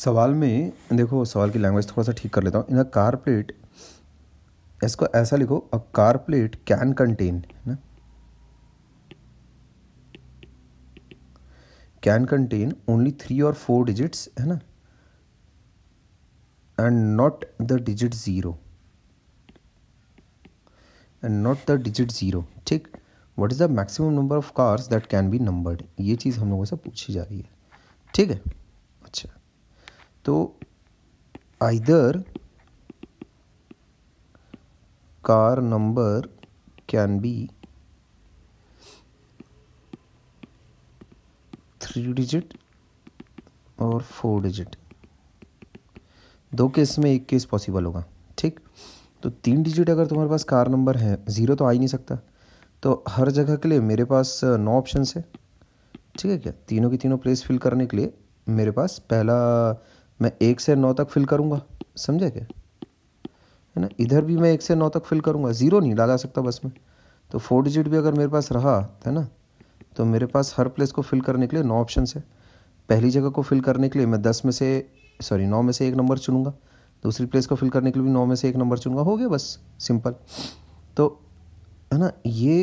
सवाल में देखो सवाल की लैंग्वेज थोड़ा सा ठीक कर लेता हूँ इन अ कार प्लेट इसको ऐसा लिखो a car plate can contain है ना कैन कंटेन ओनली थ्री और फोर डिजिट्स है ना and not the digit zero and not the digit zero ठीक what is the maximum number of cars that can be numbered ये चीज़ हम लोगों से पूछी जा रही है ठीक है तो either car number can be three digit और फोर डिजिट दो केस में एक केस पॉसिबल होगा ठीक तो तीन डिजिट अगर तुम्हारे पास कार नंबर है ज़ीरो तो आ ही नहीं सकता तो हर जगह के लिए मेरे पास uh, नौ ऑप्शन है ठीक है क्या तीनों की तीनों प्लेस फिल करने के लिए मेरे पास पहला मैं एक से नौ तक फिल करूँगा समझे क्या है ना इधर भी मैं एक से नौ तक फिल करूँगा ज़ीरो नहीं डाला सकता बस में तो फोर डिजिट भी अगर मेरे पास रहा है ना तो मेरे पास हर प्लेस को फिल करने के लिए नौ ऑप्शन है पहली जगह को फिल करने के लिए मैं दस में से सॉरी नौ में से एक नंबर चुनूँगा दूसरी प्लेस को फिल करने के लिए भी नौ में से एक नंबर चुनूँगा हो गया बस सिंपल तो है ना ये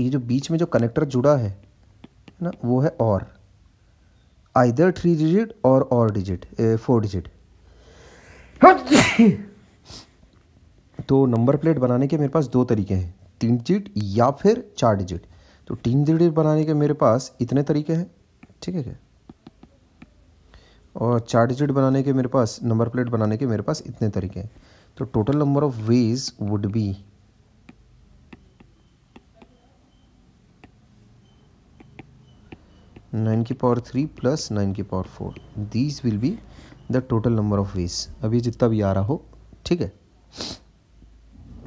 ये जो बीच में जो कनेक्टर जुड़ा है ना वो है और either three digit or or digit uh, four digit तो नंबर प्लेट बनाने के मेरे पास दो तरीके हैं तीन डिजिट या फिर चार डिजिट तो तीन डिजिट बनाने के मेरे पास इतने तरीके हैं ठीक है क्या और चार डिजिट बनाने के मेरे पास नंबर प्लेट बनाने के मेरे पास इतने तरीके हैं तो total number of ways would be nine की पावर थ्री प्लस नाइन की power four these will be the total number of ways अब ये जितना भी आ रहा हो ठीक है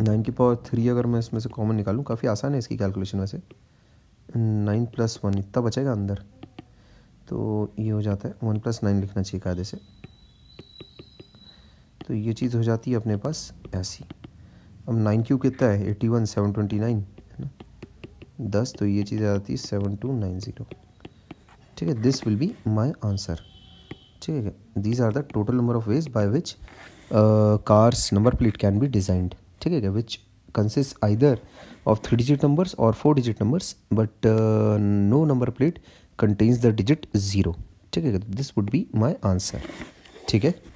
नाइन की पावर थ्री अगर मैं इसमें से कॉमन निकालूं काफ़ी आसान है इसकी कैलकुलेशन वैसे नाइन प्लस वन इतना बचेगा अंदर तो ये हो जाता है वन प्लस नाइन लिखना चाहिए कायदे से तो ये चीज़ हो जाती है अपने पास ऐसी अब नाइन क्यू कितना है eighty one seven twenty nine है ना दस तो ये चीज़ आ जाती है सेवन टू नाइन ज़ीरो ठीक है this will be my answer ठीक है these are the total number of ways by which cars number plate can be designed ठीक है which consist either of three digit numbers और four digit numbers but no number plate contains the digit zero ठीक है this would be my answer ठीक है